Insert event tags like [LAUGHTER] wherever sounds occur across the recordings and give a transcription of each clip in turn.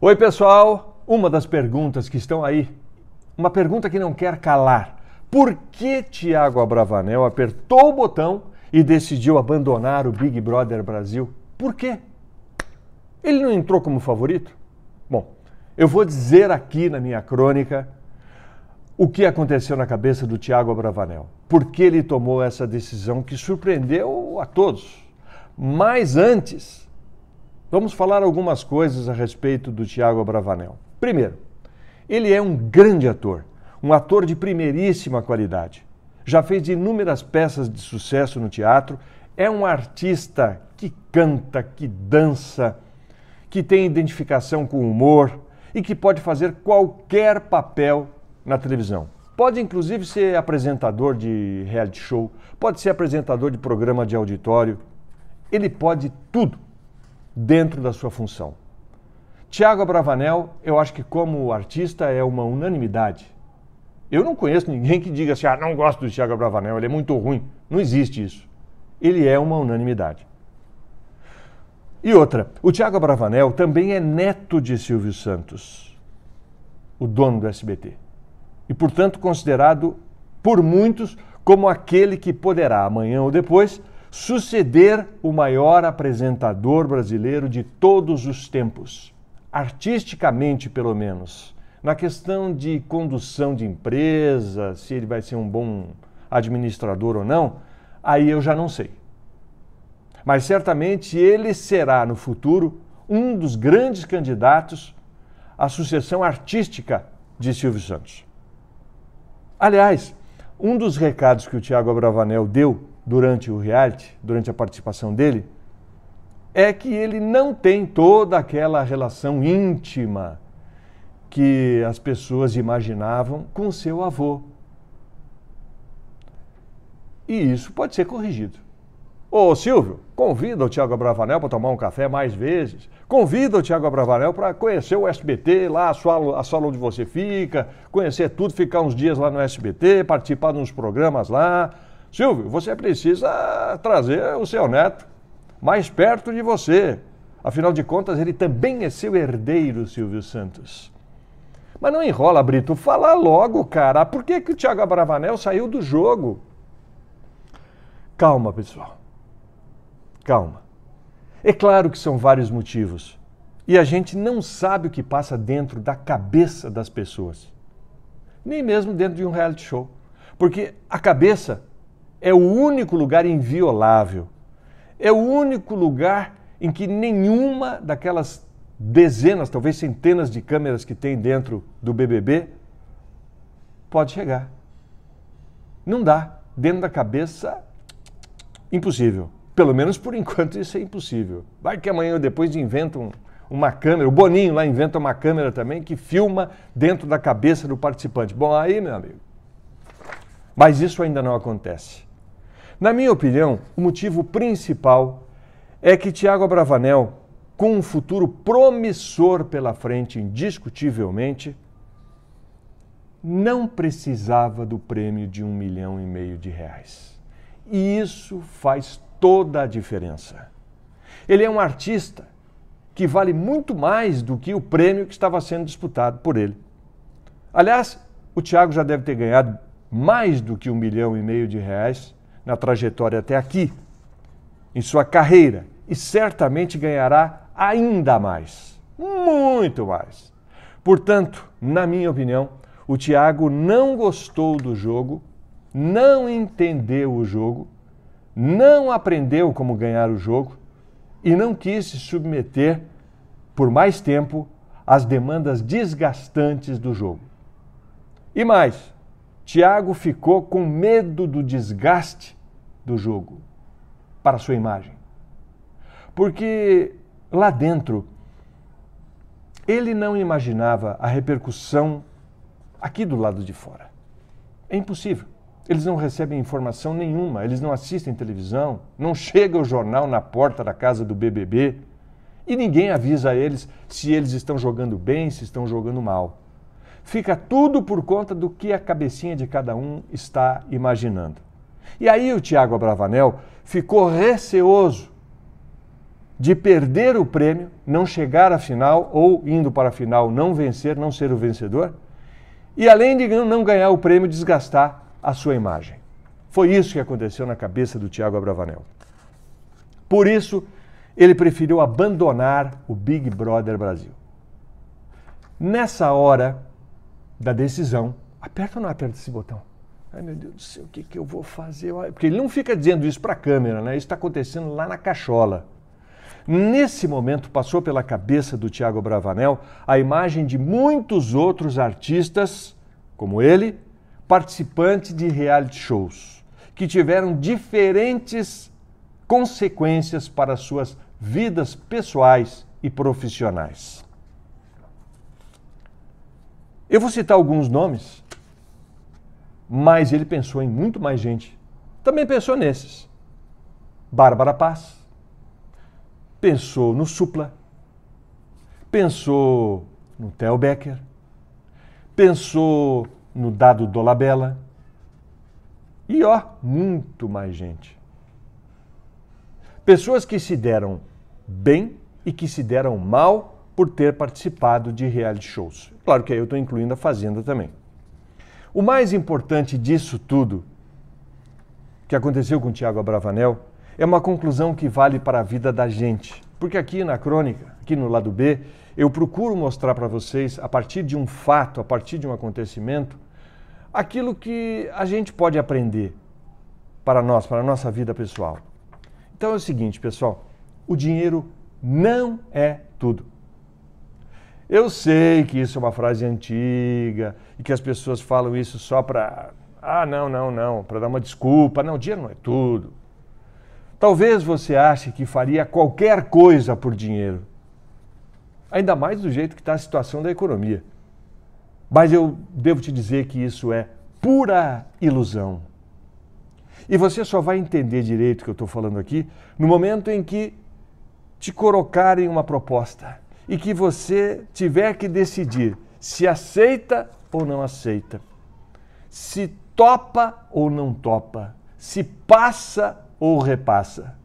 Oi, pessoal! Uma das perguntas que estão aí, uma pergunta que não quer calar. Por que Tiago Abravanel apertou o botão e decidiu abandonar o Big Brother Brasil? Por quê? Ele não entrou como favorito? Bom, eu vou dizer aqui na minha crônica o que aconteceu na cabeça do Tiago Abravanel. Por que ele tomou essa decisão que surpreendeu a todos? Mas antes, Vamos falar algumas coisas a respeito do Tiago Bravanel. Primeiro, ele é um grande ator, um ator de primeiríssima qualidade. Já fez inúmeras peças de sucesso no teatro, é um artista que canta, que dança, que tem identificação com o humor e que pode fazer qualquer papel na televisão. Pode inclusive ser apresentador de reality show, pode ser apresentador de programa de auditório. Ele pode tudo dentro da sua função. Tiago Bravanel, eu acho que como artista é uma unanimidade. Eu não conheço ninguém que diga assim, ah, não gosto do Tiago Bravanel, ele é muito ruim. Não existe isso. Ele é uma unanimidade. E outra, o Tiago Bravanel também é neto de Silvio Santos, o dono do SBT. E, portanto, considerado por muitos como aquele que poderá, amanhã ou depois, suceder o maior apresentador brasileiro de todos os tempos, artisticamente pelo menos. Na questão de condução de empresa, se ele vai ser um bom administrador ou não, aí eu já não sei. Mas certamente ele será no futuro um dos grandes candidatos à sucessão artística de Silvio Santos. Aliás, um dos recados que o Tiago Abravanel deu durante o reality, durante a participação dele, é que ele não tem toda aquela relação íntima que as pessoas imaginavam com seu avô. E isso pode ser corrigido. Ô Silvio, convida o Tiago Abravanel para tomar um café mais vezes. Convida o Tiago Abravanel para conhecer o SBT, lá a sala, a sala onde você fica, conhecer tudo, ficar uns dias lá no SBT, participar de uns programas lá. Silvio, você precisa trazer o seu neto mais perto de você. Afinal de contas, ele também é seu herdeiro, Silvio Santos. Mas não enrola, Brito. Fala logo, cara. Por que, que o Thiago Abravanel saiu do jogo? Calma, pessoal. Calma. É claro que são vários motivos. E a gente não sabe o que passa dentro da cabeça das pessoas. Nem mesmo dentro de um reality show. Porque a cabeça é o único lugar inviolável. É o único lugar em que nenhuma daquelas dezenas, talvez centenas de câmeras que tem dentro do BBB pode chegar. Não dá. Dentro da cabeça, impossível. Pelo menos por enquanto isso é impossível. Vai que amanhã ou depois inventam uma câmera, o Boninho lá inventa uma câmera também que filma dentro da cabeça do participante. Bom, aí, meu amigo. Mas isso ainda não acontece. Na minha opinião, o motivo principal é que Tiago Bravanel, com um futuro promissor pela frente, indiscutivelmente, não precisava do prêmio de um milhão e meio de reais. E isso faz toda a diferença. Ele é um artista que vale muito mais do que o prêmio que estava sendo disputado por ele. Aliás, o Tiago já deve ter ganhado mais do que um milhão e meio de reais na trajetória até aqui, em sua carreira, e certamente ganhará ainda mais, muito mais. Portanto, na minha opinião, o Thiago não gostou do jogo, não entendeu o jogo, não aprendeu como ganhar o jogo e não quis se submeter por mais tempo às demandas desgastantes do jogo. E mais, Tiago ficou com medo do desgaste do jogo para a sua imagem. Porque lá dentro, ele não imaginava a repercussão aqui do lado de fora. É impossível. Eles não recebem informação nenhuma, eles não assistem televisão, não chega o jornal na porta da casa do BBB e ninguém avisa eles se eles estão jogando bem, se estão jogando mal. Fica tudo por conta do que a cabecinha de cada um está imaginando. E aí o Tiago Abravanel ficou receoso de perder o prêmio, não chegar à final ou, indo para a final, não vencer, não ser o vencedor, e além de não ganhar o prêmio, desgastar a sua imagem. Foi isso que aconteceu na cabeça do Tiago Abravanel. Por isso, ele preferiu abandonar o Big Brother Brasil. Nessa hora da decisão, aperta ou não aperta esse botão? Ai meu Deus do céu, o que, que eu vou fazer? Porque ele não fica dizendo isso para a câmera, né? Isso está acontecendo lá na cachola. Nesse momento passou pela cabeça do Tiago Bravanel a imagem de muitos outros artistas, como ele, participantes de reality shows, que tiveram diferentes consequências para suas vidas pessoais e profissionais. Eu vou citar alguns nomes mas ele pensou em muito mais gente. Também pensou nesses. Bárbara Paz. Pensou no Supla. Pensou no Theo Becker. Pensou no Dado Dolabella. E ó, muito mais gente. Pessoas que se deram bem e que se deram mal por ter participado de reality shows. Claro que aí eu estou incluindo a Fazenda também. O mais importante disso tudo, que aconteceu com Tiago Abravanel, é uma conclusão que vale para a vida da gente. Porque aqui na crônica, aqui no lado B, eu procuro mostrar para vocês, a partir de um fato, a partir de um acontecimento, aquilo que a gente pode aprender para nós, para a nossa vida pessoal. Então é o seguinte, pessoal: o dinheiro não é tudo. Eu sei que isso é uma frase antiga e que as pessoas falam isso só para. Ah, não, não, não, para dar uma desculpa. Não, dinheiro não é tudo. Talvez você ache que faria qualquer coisa por dinheiro. Ainda mais do jeito que está a situação da economia. Mas eu devo te dizer que isso é pura ilusão. E você só vai entender direito o que eu estou falando aqui no momento em que te colocarem uma proposta e que você tiver que decidir se aceita ou não aceita, se topa ou não topa, se passa ou repassa.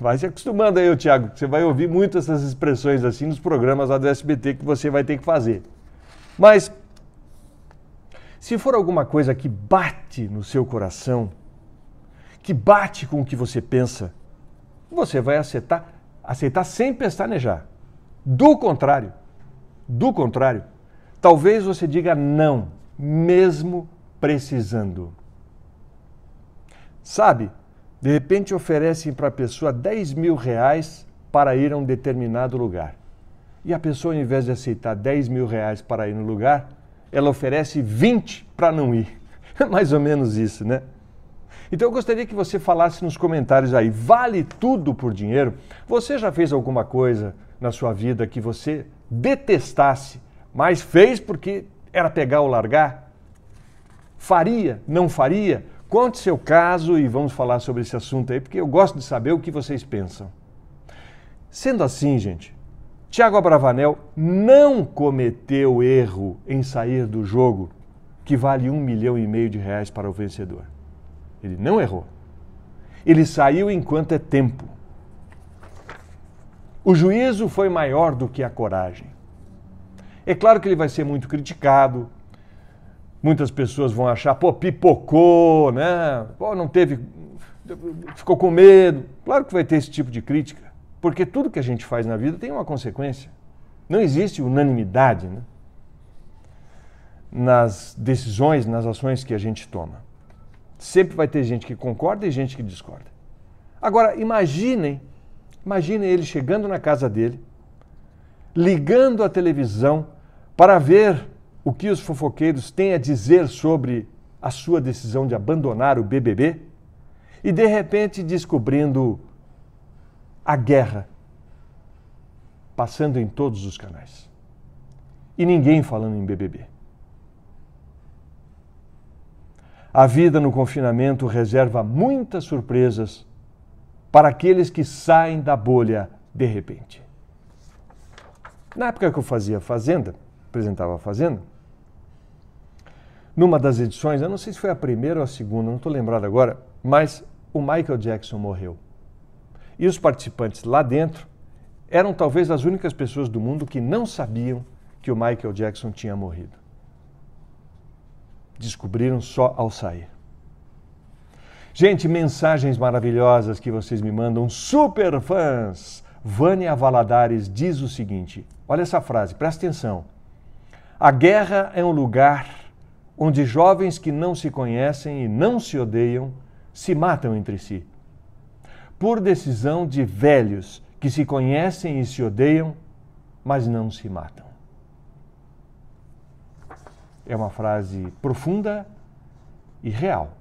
Vai se acostumando aí, Tiago, você vai ouvir muito essas expressões assim nos programas lá do SBT que você vai ter que fazer. Mas se for alguma coisa que bate no seu coração, que bate com o que você pensa, você vai aceitar, aceitar sem pestanejar. Do contrário, do contrário, talvez você diga não, mesmo precisando. Sabe, de repente oferecem para a pessoa 10 mil reais para ir a um determinado lugar. E a pessoa, ao invés de aceitar 10 mil reais para ir no lugar, ela oferece 20 para não ir. [LAUGHS] É mais ou menos isso, né? Então eu gostaria que você falasse nos comentários aí, vale tudo por dinheiro? Você já fez alguma coisa na sua vida que você detestasse, mas fez porque era pegar ou largar? Faria? Não faria? Conte seu caso e vamos falar sobre esse assunto aí, porque eu gosto de saber o que vocês pensam. Sendo assim, gente, Tiago Abravanel não cometeu erro em sair do jogo que vale um milhão e meio de reais para o vencedor. Ele não errou. Ele saiu enquanto é tempo. O juízo foi maior do que a coragem. É claro que ele vai ser muito criticado. Muitas pessoas vão achar, pô, pipocou, né? Pô, não teve. ficou com medo. Claro que vai ter esse tipo de crítica, porque tudo que a gente faz na vida tem uma consequência. Não existe unanimidade né? nas decisões, nas ações que a gente toma. Sempre vai ter gente que concorda e gente que discorda. Agora, imaginem Imagine ele chegando na casa dele, ligando a televisão para ver o que os fofoqueiros têm a dizer sobre a sua decisão de abandonar o BBB e de repente descobrindo a guerra passando em todos os canais. E ninguém falando em BBB. A vida no confinamento reserva muitas surpresas para aqueles que saem da bolha de repente. Na época que eu fazia Fazenda, apresentava a Fazenda, numa das edições, eu não sei se foi a primeira ou a segunda, não estou lembrado agora, mas o Michael Jackson morreu. E os participantes lá dentro eram talvez as únicas pessoas do mundo que não sabiam que o Michael Jackson tinha morrido. Descobriram só ao sair. Gente, mensagens maravilhosas que vocês me mandam, super fãs! Vânia Valadares diz o seguinte: olha essa frase, presta atenção. A guerra é um lugar onde jovens que não se conhecem e não se odeiam se matam entre si. Por decisão de velhos que se conhecem e se odeiam, mas não se matam. É uma frase profunda e real.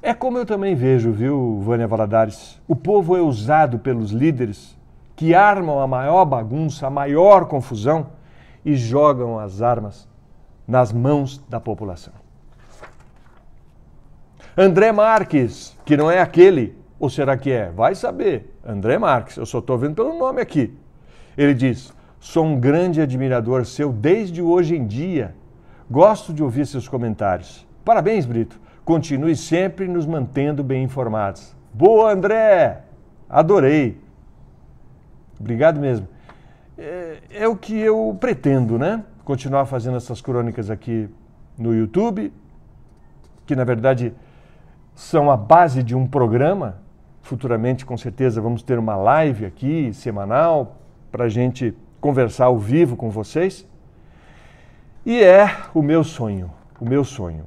É como eu também vejo, viu, Vânia Valadares? O povo é usado pelos líderes que armam a maior bagunça, a maior confusão e jogam as armas nas mãos da população. André Marques, que não é aquele, ou será que é? Vai saber. André Marques, eu só estou vendo pelo nome aqui. Ele diz: Sou um grande admirador seu desde hoje em dia. Gosto de ouvir seus comentários. Parabéns, Brito continue sempre nos mantendo bem informados. Boa, André! Adorei! Obrigado mesmo. É, é, o que eu pretendo, né? Continuar fazendo essas crônicas aqui no YouTube, que na verdade são a base de um programa. Futuramente, com certeza, vamos ter uma live aqui semanal para a gente conversar ao vivo com vocês. E é o meu sonho, o meu sonho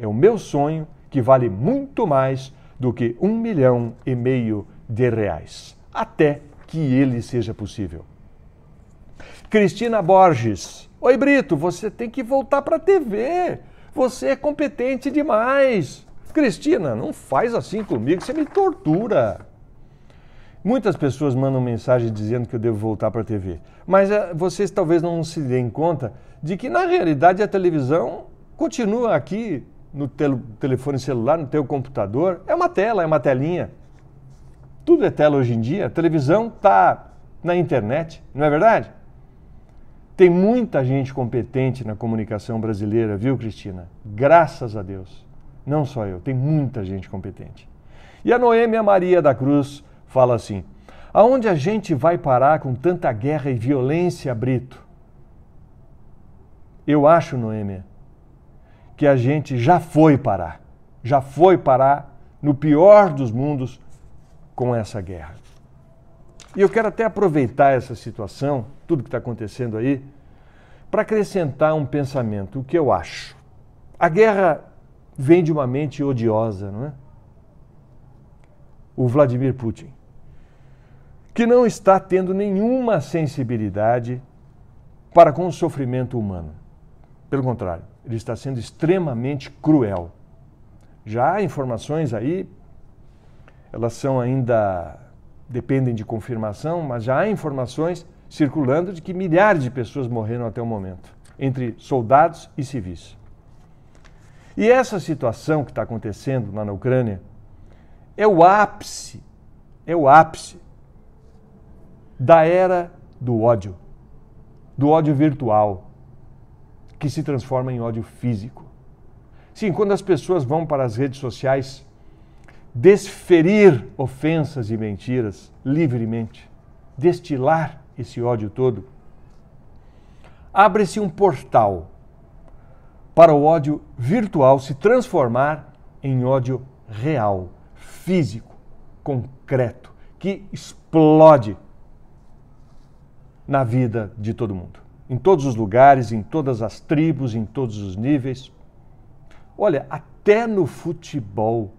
é o meu sonho que vale muito mais do que um milhão e meio de reais, até que ele seja possível. Cristina Borges. Oi, Brito, você tem que voltar para a TV. Você é competente demais. Cristina, não faz assim comigo, você me tortura. Muitas pessoas mandam mensagem dizendo que eu devo voltar para a TV, mas uh, vocês talvez não se deem conta de que, na realidade, a televisão continua aqui no tel telefone celular, no teu computador, é uma tela, é uma telinha. Tudo é tela hoje em dia. A televisão está na internet, não é verdade? Tem muita gente competente na comunicação brasileira, viu, Cristina? Graças a Deus. Não só eu, tem muita gente competente. E a Noêmia Maria da Cruz fala assim: Aonde a gente vai parar com tanta guerra e violência, Brito? Eu acho, Noêmia, que a gente já foi parar. Já foi parar no pior dos mundos com essa guerra. E eu quero até aproveitar essa situação, tudo que está acontecendo aí, para acrescentar um pensamento, o que eu acho. A guerra vem de uma mente odiosa, não é? O Vladimir Putin, que não está tendo nenhuma sensibilidade para com o sofrimento humano. Pelo contrário, ele está sendo extremamente cruel. Já há informações aí, elas são ainda dependem de confirmação, mas já há informações circulando de que milhares de pessoas morreram até o momento, entre soldados e civis. E essa situação que está acontecendo lá na Ucrânia é o ápice, é o ápice da era do ódio, do ódio virtual, que se transforma em ódio físico. Sim, quando as pessoas vão para as redes sociais desferir ofensas e mentiras livremente, destilar esse ódio todo, abre-se um portal para o ódio virtual se transformar em ódio real, físico, concreto, que explode na vida de todo mundo em todos os lugares, em todas as tribos, em todos os níveis. Olha, até no futebol.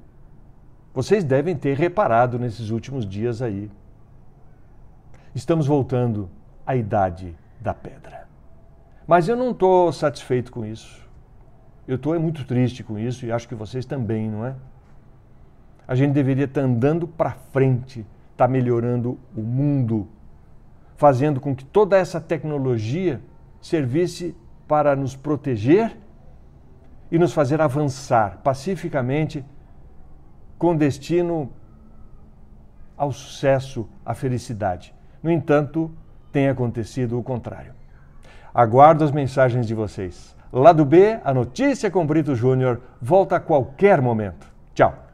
Vocês devem ter reparado nesses últimos dias aí. Estamos voltando à idade da pedra. Mas eu não estou satisfeito com isso. Eu estou é muito triste com isso e acho que vocês também, não é? A gente deveria estar tá andando para frente, estar tá melhorando o mundo, fazendo com que toda essa tecnologia servisse para nos proteger e nos fazer avançar pacificamente com destino ao sucesso, à felicidade. No entanto, tem acontecido o contrário. Aguardo as mensagens de vocês. Lado B, a notícia com Brito Júnior volta a qualquer momento. Tchau.